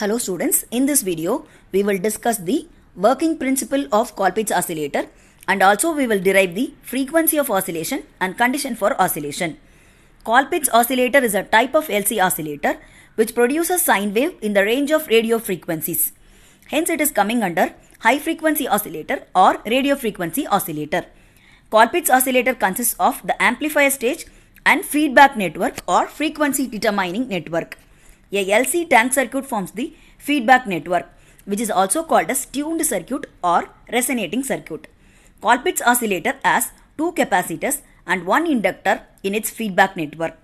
Hello students, in this video we will discuss the working principle of Colpitts oscillator and also we will derive the frequency of oscillation and condition for oscillation. Colpitts oscillator is a type of LC oscillator which produces sine wave in the range of radio frequencies. Hence it is coming under high frequency oscillator or radio frequency oscillator. Colpitts oscillator consists of the amplifier stage and feedback network or frequency determining network. A LC tank circuit forms the feedback network which is also called as tuned circuit or resonating circuit. Colpitts oscillator has two capacitors and one inductor in its feedback network.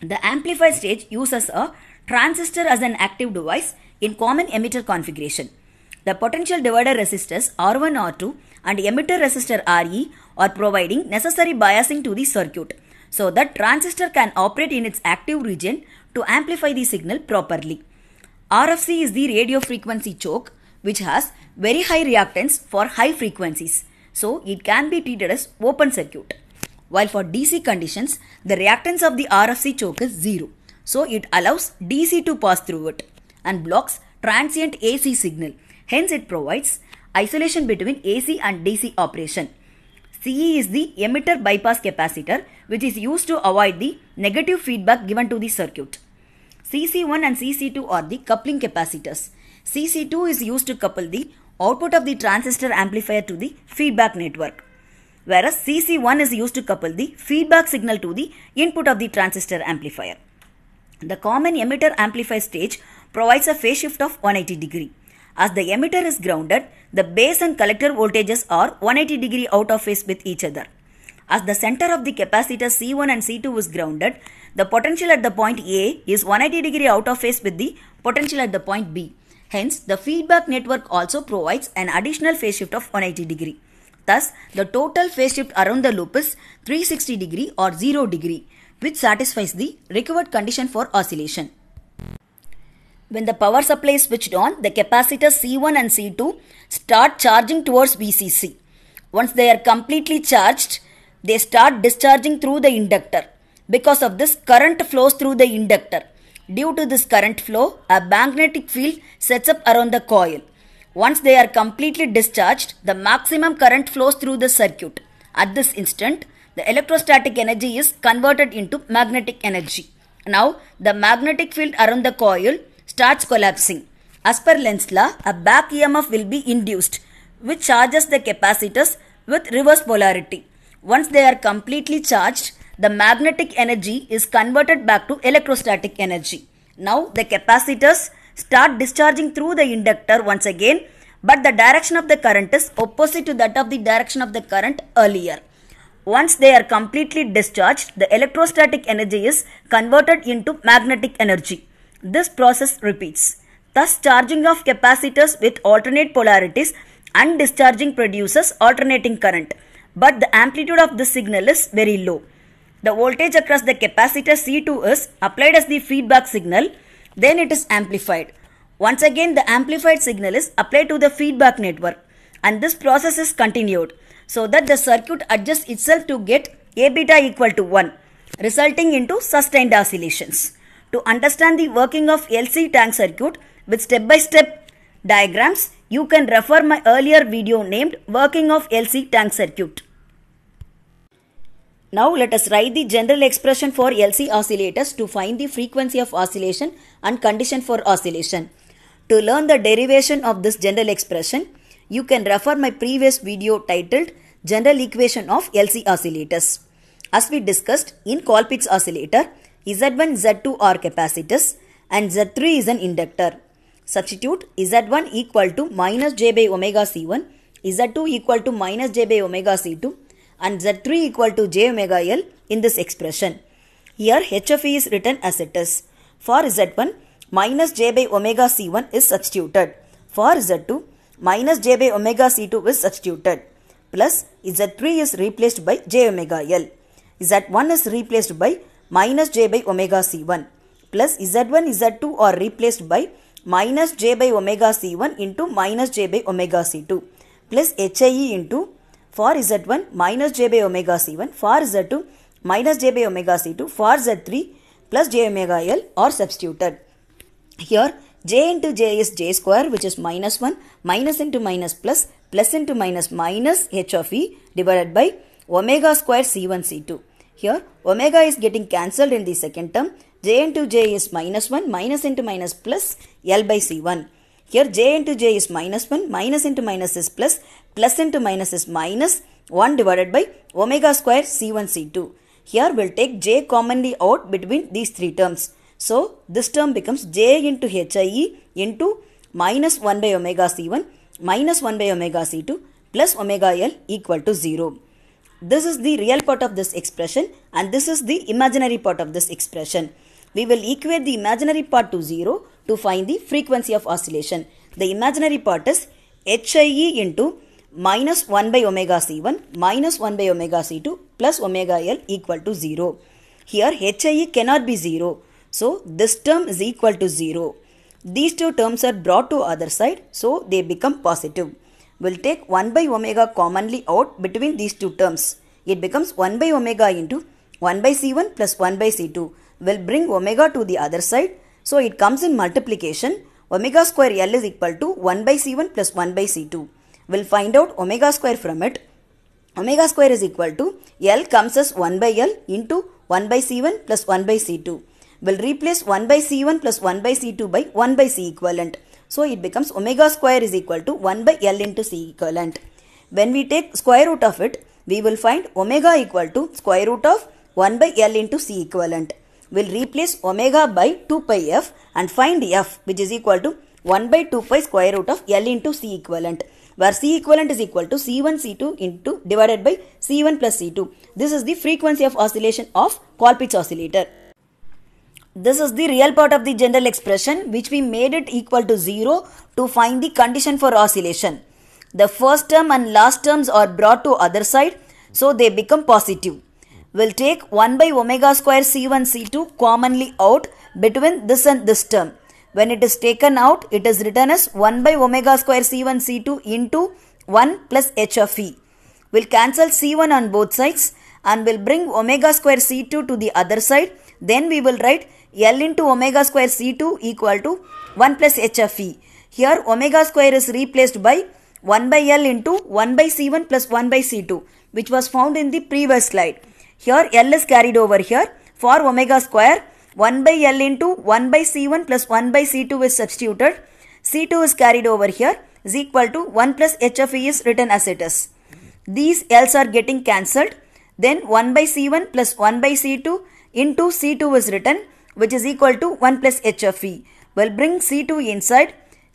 The amplifier stage uses a transistor as an active device in common emitter configuration. The potential divider resistors R1, R2 and emitter resistor RE are providing necessary biasing to the circuit so that transistor can operate in its active region to amplify the signal properly. RFC is the radio frequency choke which has very high reactance for high frequencies. So it can be treated as open circuit. While for DC conditions, the reactance of the RFC choke is zero. So it allows DC to pass through it and blocks transient AC signal. Hence it provides isolation between AC and DC operation. CE is the emitter bypass capacitor which is used to avoid the negative feedback given to the circuit. CC1 and CC2 are the coupling capacitors. CC2 is used to couple the output of the transistor amplifier to the feedback network, whereas CC1 is used to couple the feedback signal to the input of the transistor amplifier. The common emitter amplifier stage provides a phase shift of 180 degree. As the emitter is grounded, the base and collector voltages are 180 degree out of phase with each other. As the center of the capacitor C1 and C2 is grounded, the potential at the point A is 180 degree out of phase with the potential at the point B. Hence, the feedback network also provides an additional phase shift of 180 degree. Thus, the total phase shift around the loop is 360 degree or 0 degree, which satisfies the required condition for oscillation. When the power supply is switched on, the capacitors C1 and C2 start charging towards VCC. Once they are completely charged, they start discharging through the inductor. Because of this, current flows through the inductor. Due to this current flow, a magnetic field sets up around the coil. Once they are completely discharged, the maximum current flows through the circuit. At this instant, the electrostatic energy is converted into magnetic energy. Now, the magnetic field around the coil starts collapsing. As per Lenz's law, a back EMF will be induced, which charges the capacitors with reverse polarity. Once they are completely charged, the magnetic energy is converted back to electrostatic energy. Now the capacitors start discharging through the inductor once again, but the direction of the current is opposite to that of the direction of the current earlier. Once they are completely discharged, the electrostatic energy is converted into magnetic energy. This process repeats. Thus, charging of capacitors with alternate polarities and discharging produces alternating current but the amplitude of the signal is very low. The voltage across the capacitor C2 is applied as the feedback signal, then it is amplified. Once again the amplified signal is applied to the feedback network and this process is continued so that the circuit adjusts itself to get A beta equal to 1 resulting into sustained oscillations. To understand the working of LC tank circuit with step-by-step -step diagrams, you can refer my earlier video named Working of LC Tank Circuit. Now let us write the general expression for LC oscillators to find the frequency of oscillation and condition for oscillation. To learn the derivation of this general expression, you can refer my previous video titled General Equation of LC Oscillators. As we discussed, in Colpitts oscillator, Z1, Z2 are capacitors and Z3 is an inductor. Substitute Z1 equal to minus j by omega C1, Z2 equal to minus j by omega C2 and Z3 equal to j omega L in this expression. Here h of e is written as it is. For Z1, minus j by omega C1 is substituted. For Z2, minus j by omega C2 is substituted. Plus Z3 is replaced by j omega L. Z1 is replaced by minus j by omega C1. Plus Z1, Z2 are replaced by minus j by omega c1 into minus j by omega c2 plus HIE into for z1 minus j by omega c1 for z2 minus j by omega c2 for z3 plus j omega l or substituted. Here j into j is j square which is minus 1 minus into minus plus plus into minus minus h of e divided by omega square c1 c2. Here omega is getting cancelled in the second term j into j is minus 1, minus into minus plus L by C1. Here j into j is minus 1, minus into minus is plus, plus into minus is minus 1 divided by omega square C1 C2. Here we'll take j commonly out between these three terms. So this term becomes j into HIE into minus 1 by omega C1 minus 1 by omega C2 plus omega L equal to 0. This is the real part of this expression and this is the imaginary part of this expression. We will equate the imaginary part to 0 to find the frequency of oscillation. The imaginary part is HIE into minus 1 by omega c1 minus 1 by omega c2 plus omega l equal to 0. Here HIE cannot be 0. So this term is equal to 0. These two terms are brought to other side so they become positive. We'll take 1 by omega commonly out between these two terms. It becomes 1 by omega into 1 by c1 plus 1 by c2 will bring omega to the other side. So it comes in multiplication. Omega square L is equal to 1 by C1 plus 1 by C2. We'll find out omega square from it. Omega square is equal to L comes as 1 by L into 1 by C1 plus 1 by C2. We'll replace 1 by C1 plus 1 by C2 by 1 by C equivalent. So it becomes omega square is equal to 1 by L into C equivalent. When we take square root of it, we will find omega equal to square root of 1 by L into C equivalent will replace omega by 2 pi f and find f which is equal to 1 by 2 pi square root of L into C equivalent where C equivalent is equal to C1 C2 into divided by C1 plus C2. This is the frequency of oscillation of Colpitts oscillator. This is the real part of the general expression which we made it equal to 0 to find the condition for oscillation. The first term and last terms are brought to other side so they become positive. We'll take 1 by omega square C1 C2 commonly out between this and this term. When it is taken out, it is written as 1 by omega square C1 C2 into 1 plus H of E. We'll cancel C1 on both sides and we'll bring omega square C2 to the other side. Then we will write L into omega square C2 equal to 1 plus H of E. Here omega square is replaced by 1 by L into 1 by C1 plus 1 by C2 which was found in the previous slide. Here L is carried over here. For omega square, 1 by L into 1 by C1 plus 1 by C2 is substituted. C2 is carried over here is equal to 1 plus h of e is written as it is. These L's are getting cancelled. Then 1 by C1 plus 1 by C2 into C2 is written which is equal to 1 plus h of e. We'll bring C2 inside.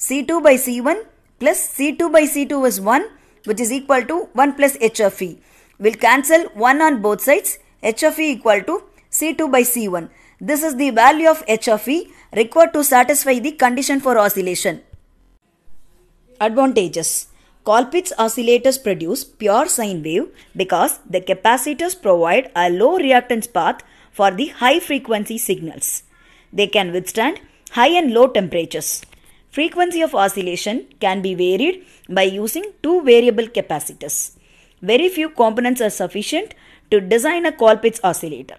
C2 by C1 plus C2 by C2 is 1 which is equal to 1 plus h of e will cancel 1 on both sides h of e equal to c2 by c1. This is the value of h of e required to satisfy the condition for oscillation. Advantages Colpitts oscillators produce pure sine wave because the capacitors provide a low reactance path for the high frequency signals. They can withstand high and low temperatures. Frequency of oscillation can be varied by using two variable capacitors very few components are sufficient to design a Colpitts oscillator.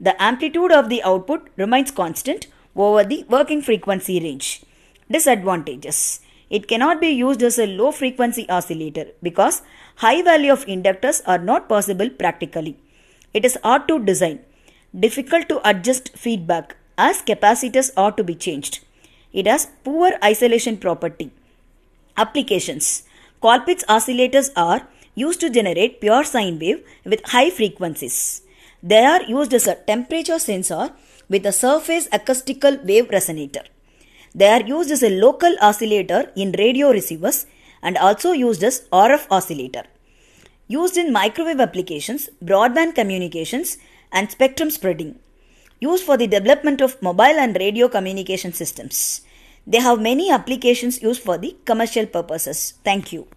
The amplitude of the output remains constant over the working frequency range. Disadvantages It cannot be used as a low frequency oscillator because high value of inductors are not possible practically. It is hard to design, difficult to adjust feedback as capacitors are to be changed. It has poor isolation property. Applications Colpitts oscillators are used to generate pure sine wave with high frequencies. They are used as a temperature sensor with a surface acoustical wave resonator. They are used as a local oscillator in radio receivers and also used as RF oscillator. Used in microwave applications, broadband communications and spectrum spreading. Used for the development of mobile and radio communication systems. They have many applications used for the commercial purposes. Thank you.